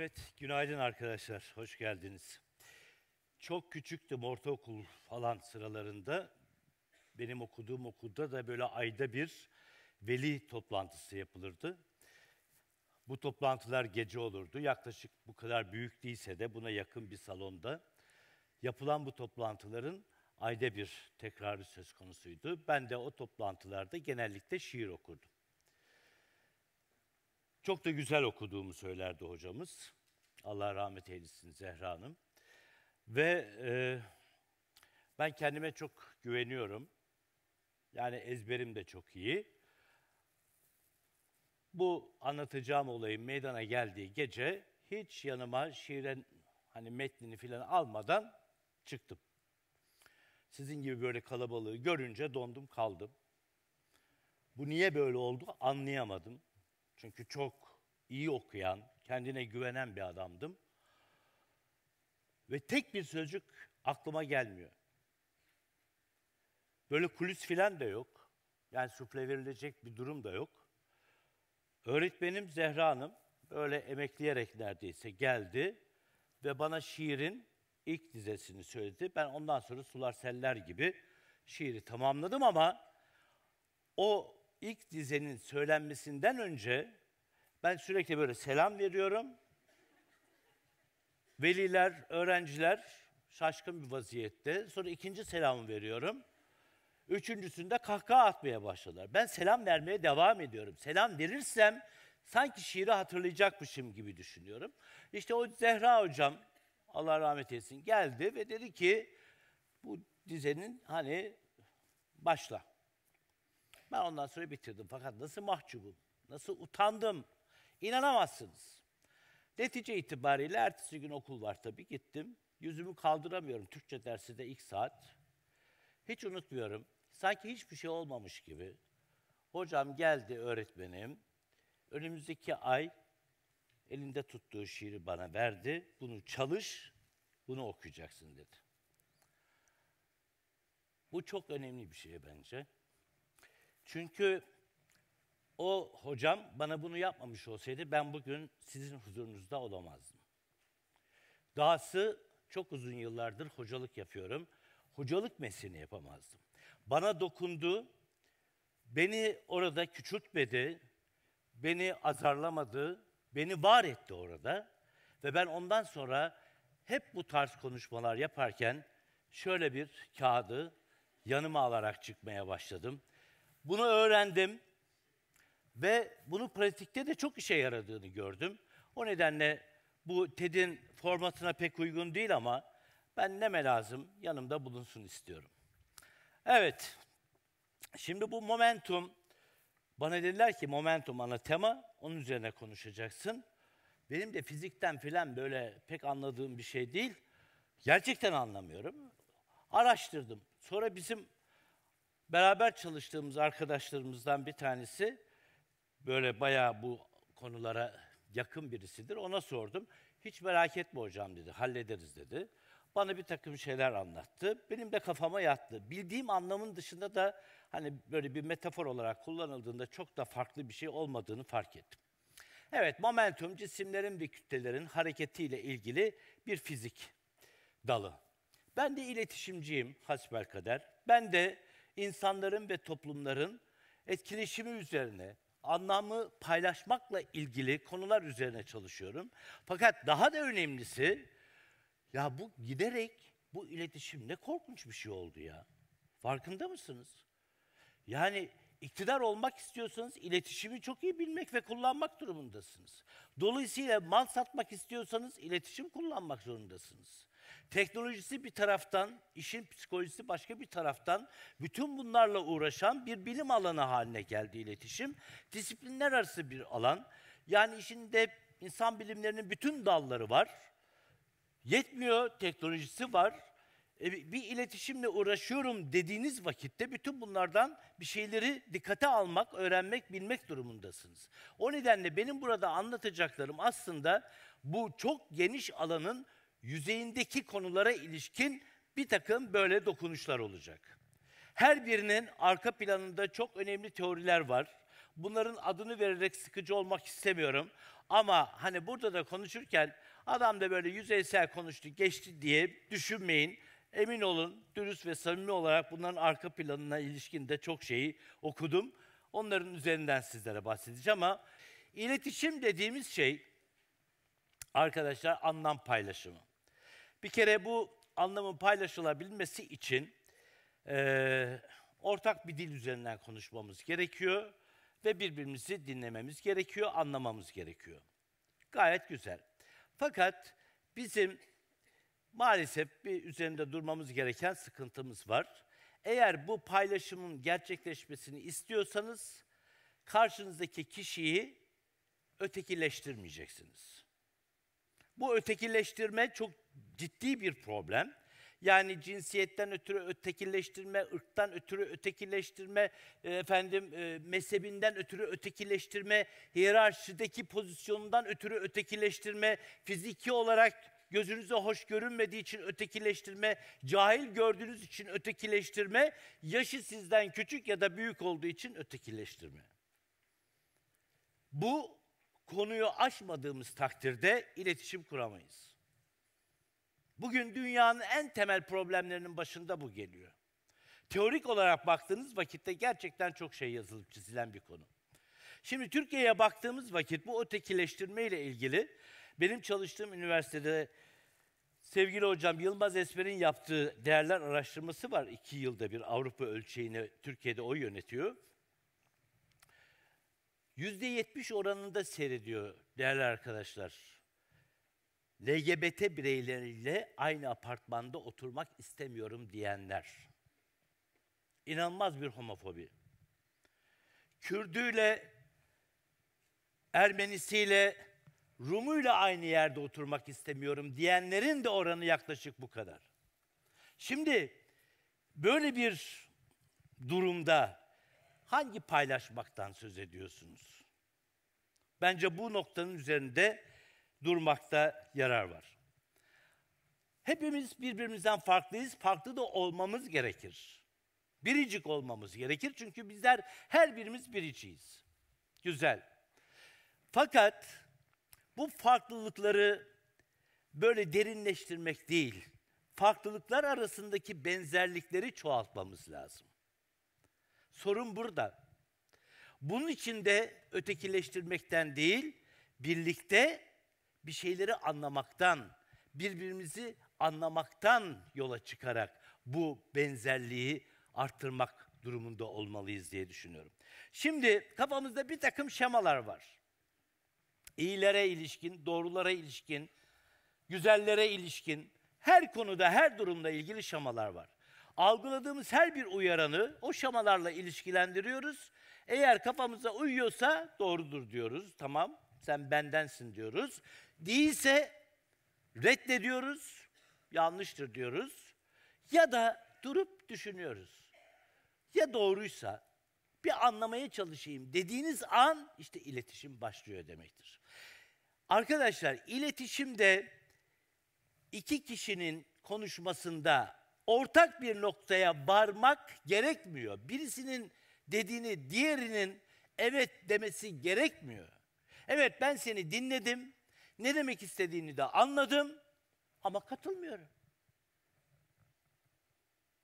Evet, günaydın arkadaşlar. Hoş geldiniz. Çok küçüktüm ortaokul falan sıralarında. Benim okuduğum okulda da böyle ayda bir veli toplantısı yapılırdı. Bu toplantılar gece olurdu. Yaklaşık bu kadar büyük değilse de buna yakın bir salonda yapılan bu toplantıların ayda bir tekrarı söz konusuydu. Ben de o toplantılarda genellikle şiir okurdum. Çok da güzel okuduğumu söylerdi hocamız. Allah rahmet eylesin Zehra Hanım. Ve e, ben kendime çok güveniyorum. Yani ezberim de çok iyi. Bu anlatacağım olayın meydana geldiği gece hiç yanıma şiirin hani metnini filan almadan çıktım. Sizin gibi böyle kalabalığı görünce dondum kaldım. Bu niye böyle oldu anlayamadım. Çünkü çok iyi okuyan, kendine güvenen bir adamdım. Ve tek bir sözcük aklıma gelmiyor. Böyle kulis filan da yok. Yani sufle verilecek bir durum da yok. Öğretmenim Zehra Hanım böyle emekleyerek neredeyse geldi ve bana şiirin ilk dizesini söyledi. Ben ondan sonra Sular Seller gibi şiiri tamamladım ama o ilk dizenin söylenmesinden önce ben sürekli böyle selam veriyorum. Veliler, öğrenciler şaşkın bir vaziyette. Sonra ikinci selamı veriyorum. Üçüncüsünde kahkaha atmaya başladılar. Ben selam vermeye devam ediyorum. Selam verirsem sanki şiiri hatırlayacakmışım gibi düşünüyorum. İşte o Zehra hocam, Allah rahmet eylesin, geldi ve dedi ki bu dizenin hani başla. Ben ondan sonra bitirdim. Fakat nasıl mahcubum, nasıl utandım. İnanamazsınız. Netice itibariyle ertesi gün okul var tabii gittim. Yüzümü kaldıramıyorum Türkçe dersi de ilk saat. Hiç unutmuyorum. Sanki hiçbir şey olmamış gibi. Hocam geldi öğretmenim. Önümüzdeki ay elinde tuttuğu şiiri bana verdi. Bunu çalış, bunu okuyacaksın dedi. Bu çok önemli bir şey bence. Çünkü o hocam bana bunu yapmamış olsaydı ben bugün sizin huzurunuzda olamazdım. Dahası çok uzun yıllardır hocalık yapıyorum. Hocalık mesleğini yapamazdım. Bana dokundu, beni orada küçültmedi, beni azarlamadı, beni var etti orada. Ve ben ondan sonra hep bu tarz konuşmalar yaparken şöyle bir kağıdı yanıma alarak çıkmaya başladım. Bunu öğrendim ve bunu pratikte de çok işe yaradığını gördüm. O nedenle bu TED'in formatına pek uygun değil ama ben neme lazım yanımda bulunsun istiyorum. Evet, şimdi bu momentum, bana dediler ki momentum ana tema, onun üzerine konuşacaksın. Benim de fizikten filan böyle pek anladığım bir şey değil. Gerçekten anlamıyorum. Araştırdım. Sonra bizim beraber çalıştığımız arkadaşlarımızdan bir tanesi böyle bayağı bu konulara yakın birisidir. Ona sordum. Hiç merak etme hocam dedi. Hallederiz dedi. Bana bir takım şeyler anlattı. Benim de kafama yattı. Bildiğim anlamın dışında da hani böyle bir metafor olarak kullanıldığında çok da farklı bir şey olmadığını fark ettim. Evet, momentum cisimlerin ve kütlelerin hareketiyle ilgili bir fizik dalı. Ben de iletişimciyim hasbelkader. Ben de insanların ve toplumların etkileşimi üzerine anlamı paylaşmakla ilgili konular üzerine çalışıyorum. Fakat daha da önemlisi ya bu giderek bu iletişim ne korkunç bir şey oldu ya. Farkında mısınız? Yani iktidar olmak istiyorsanız iletişimi çok iyi bilmek ve kullanmak durumundasınız. Dolayısıyla mal satmak istiyorsanız iletişim kullanmak zorundasınız teknolojisi bir taraftan, işin psikolojisi başka bir taraftan bütün bunlarla uğraşan bir bilim alanı haline geldi iletişim. Disiplinler arası bir alan. Yani işinde insan bilimlerinin bütün dalları var. Yetmiyor, teknolojisi var. E, bir iletişimle uğraşıyorum dediğiniz vakitte bütün bunlardan bir şeyleri dikkate almak, öğrenmek, bilmek durumundasınız. O nedenle benim burada anlatacaklarım aslında bu çok geniş alanın yüzeyindeki konulara ilişkin bir takım böyle dokunuşlar olacak. Her birinin arka planında çok önemli teoriler var. Bunların adını vererek sıkıcı olmak istemiyorum. Ama hani burada da konuşurken adam da böyle yüzeysel konuştu, geçti diye düşünmeyin. Emin olun dürüst ve samimi olarak bunların arka planına ilişkin de çok şeyi okudum. Onların üzerinden sizlere bahsedeceğim ama iletişim dediğimiz şey arkadaşlar anlam paylaşımı. Bir kere bu anlamın paylaşılabilmesi için e, ortak bir dil üzerinden konuşmamız gerekiyor ve birbirimizi dinlememiz gerekiyor, anlamamız gerekiyor. Gayet güzel. Fakat bizim maalesef bir üzerinde durmamız gereken sıkıntımız var. Eğer bu paylaşımın gerçekleşmesini istiyorsanız karşınızdaki kişiyi ötekileştirmeyeceksiniz. Bu ötekileştirme çok ciddi bir problem. Yani cinsiyetten ötürü ötekileştirme, ırktan ötürü ötekileştirme, e, efendim e, mezhebinden ötürü ötekileştirme, hiyerarşideki pozisyonundan ötürü ötekileştirme, fiziki olarak gözünüze hoş görünmediği için ötekileştirme, cahil gördüğünüz için ötekileştirme, yaşı sizden küçük ya da büyük olduğu için ötekileştirme. Bu konuyu aşmadığımız takdirde iletişim kuramayız. Bugün dünyanın en temel problemlerinin başında bu geliyor. Teorik olarak baktığınız vakitte gerçekten çok şey yazılıp çizilen bir konu. Şimdi Türkiye'ye baktığımız vakit bu ötekileştirme ile ilgili benim çalıştığım üniversitede sevgili hocam Yılmaz Esmer'in yaptığı değerler araştırması var. İki yılda bir Avrupa ölçeğini Türkiye'de o yönetiyor. %70 oranında seyrediyor değerli arkadaşlar LGBT bireyleriyle aynı apartmanda oturmak istemiyorum diyenler. İnanılmaz bir homofobi. Kürdüyle, Ermenisiyle, Rumuyla aynı yerde oturmak istemiyorum diyenlerin de oranı yaklaşık bu kadar. Şimdi böyle bir durumda hangi paylaşmaktan söz ediyorsunuz? Bence bu noktanın üzerinde durmakta yarar var. Hepimiz birbirimizden farklıyız, farklı da olmamız gerekir. Biricik olmamız gerekir çünkü bizler her birimiz biriciyiz. Güzel. Fakat bu farklılıkları böyle derinleştirmek değil, farklılıklar arasındaki benzerlikleri çoğaltmamız lazım. Sorun burada. Bunun için de ötekileştirmekten değil, birlikte bir şeyleri anlamaktan, birbirimizi anlamaktan yola çıkarak bu benzerliği arttırmak durumunda olmalıyız diye düşünüyorum. Şimdi kafamızda bir takım şemalar var. İyilere ilişkin, doğrulara ilişkin, güzellere ilişkin, her konuda, her durumda ilgili şamalar var. Algıladığımız her bir uyaranı o şamalarla ilişkilendiriyoruz. Eğer kafamıza uyuyorsa doğrudur diyoruz. Tamam, sen bendensin diyoruz değilse reddediyoruz, yanlıştır diyoruz. Ya da durup düşünüyoruz. Ya doğruysa bir anlamaya çalışayım dediğiniz an işte iletişim başlıyor demektir. Arkadaşlar iletişimde iki kişinin konuşmasında ortak bir noktaya varmak gerekmiyor. Birisinin dediğini diğerinin evet demesi gerekmiyor. Evet ben seni dinledim. Ne demek istediğini de anladım ama katılmıyorum.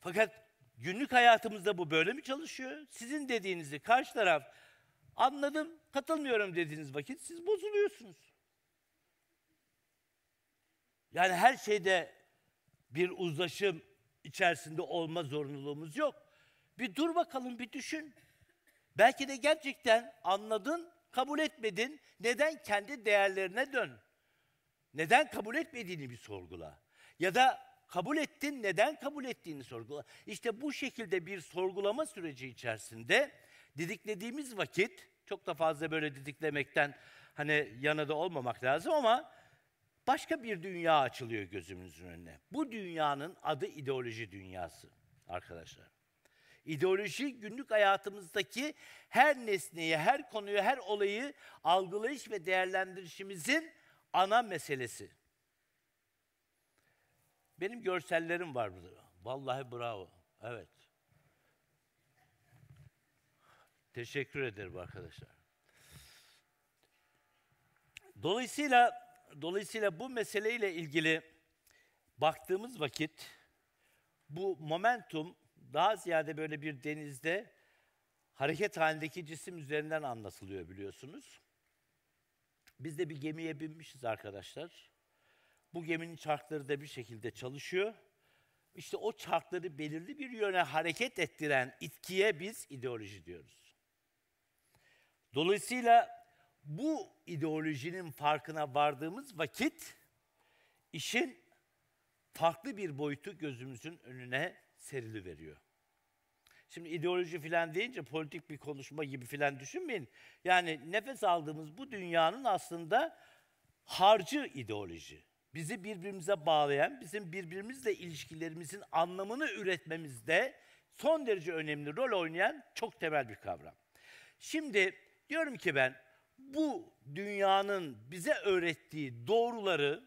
Fakat günlük hayatımızda bu böyle mi çalışıyor? Sizin dediğinizi karşı taraf anladım, katılmıyorum dediğiniz vakit siz bozuluyorsunuz. Yani her şeyde bir uzlaşım içerisinde olma zorunluluğumuz yok. Bir dur bakalım, bir düşün. Belki de gerçekten anladın, kabul etmedin. Neden kendi değerlerine dön? Neden kabul etmediğini bir sorgula. Ya da kabul ettin, neden kabul ettiğini sorgula. İşte bu şekilde bir sorgulama süreci içerisinde didiklediğimiz vakit, çok da fazla böyle didiklemekten hani yana da olmamak lazım ama başka bir dünya açılıyor gözümüzün önüne. Bu dünyanın adı ideoloji dünyası arkadaşlar. İdeoloji günlük hayatımızdaki her nesneyi, her konuyu, her olayı algılayış ve değerlendirişimizin ana meselesi. Benim görsellerim var burada. Vallahi bravo. Evet. Teşekkür ederim arkadaşlar. Dolayısıyla dolayısıyla bu meseleyle ilgili baktığımız vakit bu momentum daha ziyade böyle bir denizde hareket halindeki cisim üzerinden anlatılıyor biliyorsunuz. Biz de bir gemiye binmişiz arkadaşlar. Bu geminin çarkları da bir şekilde çalışıyor. İşte o çarkları belirli bir yöne hareket ettiren itkiye biz ideoloji diyoruz. Dolayısıyla bu ideolojinin farkına vardığımız vakit işin farklı bir boyutu gözümüzün önüne serili veriyor. Şimdi ideoloji filan deyince politik bir konuşma gibi filan düşünmeyin. Yani nefes aldığımız bu dünyanın aslında harcı ideoloji. Bizi birbirimize bağlayan, bizim birbirimizle ilişkilerimizin anlamını üretmemizde son derece önemli rol oynayan çok temel bir kavram. Şimdi diyorum ki ben bu dünyanın bize öğrettiği doğruları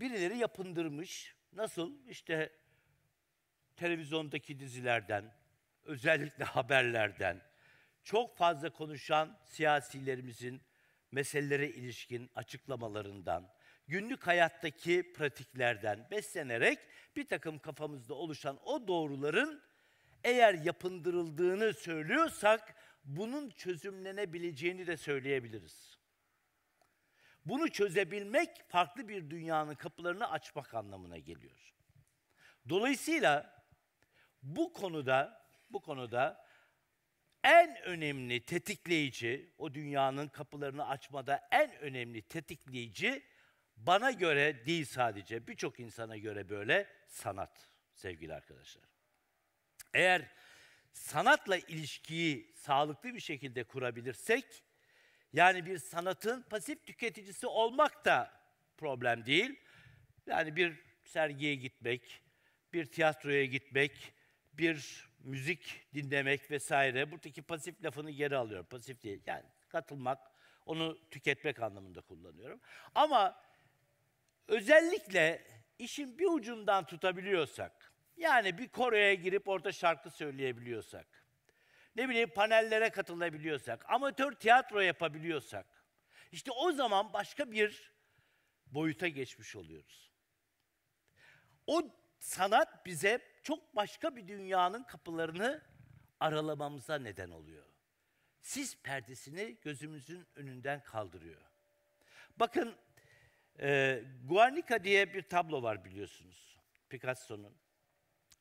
birileri yapındırmış. Nasıl? İşte televizyondaki dizilerden, özellikle haberlerden, çok fazla konuşan siyasilerimizin meselelere ilişkin açıklamalarından, günlük hayattaki pratiklerden beslenerek bir takım kafamızda oluşan o doğruların eğer yapındırıldığını söylüyorsak bunun çözümlenebileceğini de söyleyebiliriz. Bunu çözebilmek farklı bir dünyanın kapılarını açmak anlamına geliyor. Dolayısıyla bu konuda bu konuda en önemli tetikleyici, o dünyanın kapılarını açmada en önemli tetikleyici bana göre değil sadece, birçok insana göre böyle sanat sevgili arkadaşlar. Eğer sanatla ilişkiyi sağlıklı bir şekilde kurabilirsek, yani bir sanatın pasif tüketicisi olmak da problem değil. Yani bir sergiye gitmek, bir tiyatroya gitmek, bir müzik dinlemek vesaire. Buradaki pasif lafını geri alıyorum. Pasif değil. Yani katılmak, onu tüketmek anlamında kullanıyorum. Ama özellikle işin bir ucundan tutabiliyorsak, yani bir koroya girip orada şarkı söyleyebiliyorsak, ne bileyim panellere katılabiliyorsak, amatör tiyatro yapabiliyorsak, işte o zaman başka bir boyuta geçmiş oluyoruz. O sanat bize çok başka bir dünyanın kapılarını aralamamıza neden oluyor. Sis perdesini gözümüzün önünden kaldırıyor. Bakın e, Guernica diye bir tablo var biliyorsunuz Picasso'nun.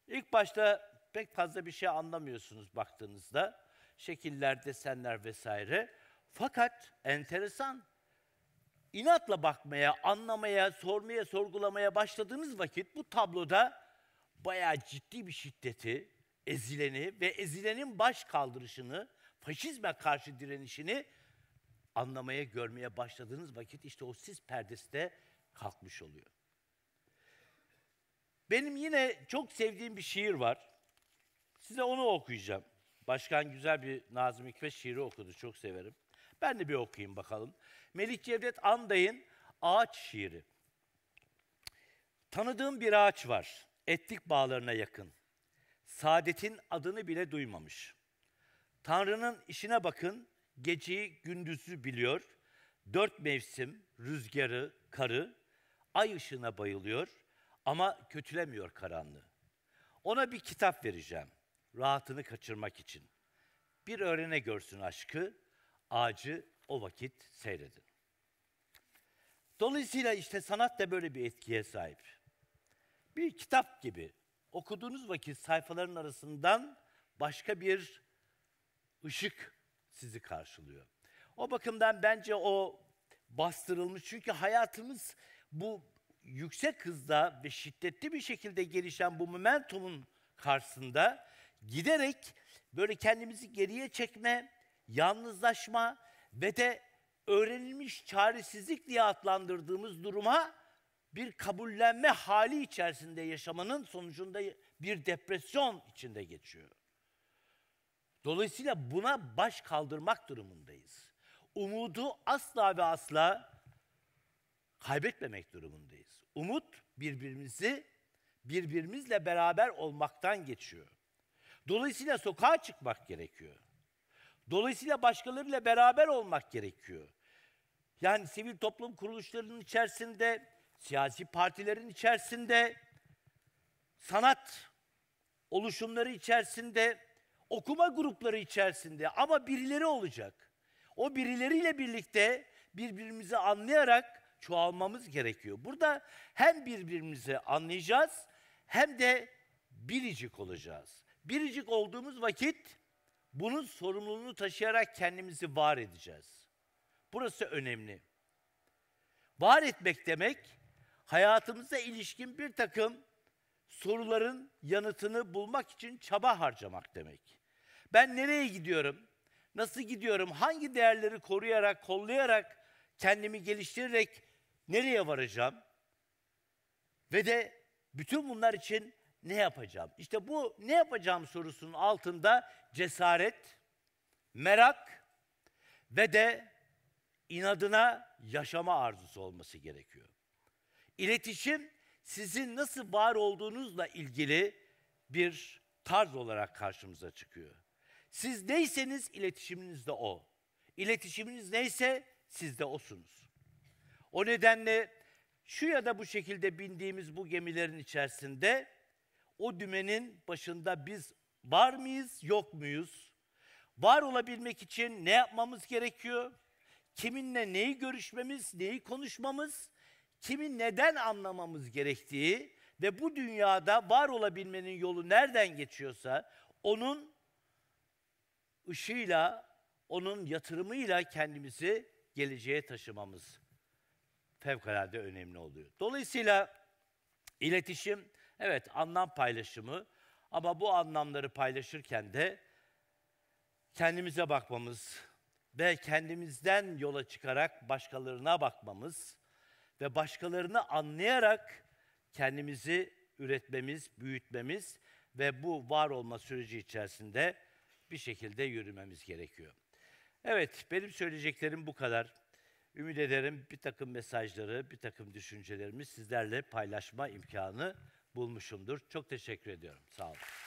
İlk başta pek fazla bir şey anlamıyorsunuz baktığınızda. Şekiller, desenler vesaire. Fakat enteresan inatla bakmaya, anlamaya, sormaya, sorgulamaya başladığınız vakit bu tabloda bayağı ciddi bir şiddeti, ezileni ve ezilenin baş kaldırışını, faşizme karşı direnişini anlamaya, görmeye başladığınız vakit işte o sis perdesi de kalkmış oluyor. Benim yine çok sevdiğim bir şiir var. Size onu okuyacağım. Başkan güzel bir Nazım Hikmet şiiri okudu. Çok severim. Ben de bir okuyayım bakalım. Melih Cevdet Anday'ın Ağaç şiiri. Tanıdığım bir ağaç var etnik bağlarına yakın. Saadet'in adını bile duymamış. Tanrı'nın işine bakın, geceyi gündüzü biliyor. Dört mevsim, rüzgarı, karı, ay ışığına bayılıyor ama kötülemiyor karanlığı. Ona bir kitap vereceğim, rahatını kaçırmak için. Bir öğrene görsün aşkı, ağacı o vakit seyredin. Dolayısıyla işte sanat da böyle bir etkiye sahip bir kitap gibi. Okuduğunuz vakit sayfaların arasından başka bir ışık sizi karşılıyor. O bakımdan bence o bastırılmış çünkü hayatımız bu yüksek hızda ve şiddetli bir şekilde gelişen bu momentumun karşısında giderek böyle kendimizi geriye çekme, yalnızlaşma ve de öğrenilmiş çaresizlik diye adlandırdığımız duruma bir kabullenme hali içerisinde yaşamanın sonucunda bir depresyon içinde geçiyor. Dolayısıyla buna baş kaldırmak durumundayız. Umudu asla ve asla kaybetmemek durumundayız. Umut birbirimizi birbirimizle beraber olmaktan geçiyor. Dolayısıyla sokağa çıkmak gerekiyor. Dolayısıyla başkalarıyla beraber olmak gerekiyor. Yani sivil toplum kuruluşlarının içerisinde siyasi partilerin içerisinde, sanat oluşumları içerisinde, okuma grupları içerisinde ama birileri olacak. O birileriyle birlikte birbirimizi anlayarak çoğalmamız gerekiyor. Burada hem birbirimizi anlayacağız hem de biricik olacağız. Biricik olduğumuz vakit bunun sorumluluğunu taşıyarak kendimizi var edeceğiz. Burası önemli. Var etmek demek hayatımıza ilişkin bir takım soruların yanıtını bulmak için çaba harcamak demek. Ben nereye gidiyorum? Nasıl gidiyorum? Hangi değerleri koruyarak, kollayarak, kendimi geliştirerek nereye varacağım? Ve de bütün bunlar için ne yapacağım? İşte bu ne yapacağım sorusunun altında cesaret, merak ve de inadına yaşama arzusu olması gerekiyor. İletişim sizin nasıl var olduğunuzla ilgili bir tarz olarak karşımıza çıkıyor. Siz neyseniz iletişiminiz de o. İletişiminiz neyse siz de osunuz. O nedenle şu ya da bu şekilde bindiğimiz bu gemilerin içerisinde o dümenin başında biz var mıyız, yok muyuz? Var olabilmek için ne yapmamız gerekiyor? Kiminle neyi görüşmemiz, neyi konuşmamız kimi neden anlamamız gerektiği ve bu dünyada var olabilmenin yolu nereden geçiyorsa onun ışığıyla, onun yatırımıyla kendimizi geleceğe taşımamız fevkalade önemli oluyor. Dolayısıyla iletişim, evet anlam paylaşımı ama bu anlamları paylaşırken de kendimize bakmamız ve kendimizden yola çıkarak başkalarına bakmamız, ve başkalarını anlayarak kendimizi üretmemiz, büyütmemiz ve bu var olma süreci içerisinde bir şekilde yürümemiz gerekiyor. Evet, benim söyleyeceklerim bu kadar. Ümit ederim bir takım mesajları, bir takım düşüncelerimi sizlerle paylaşma imkanı bulmuşumdur. Çok teşekkür ediyorum. Sağ olun.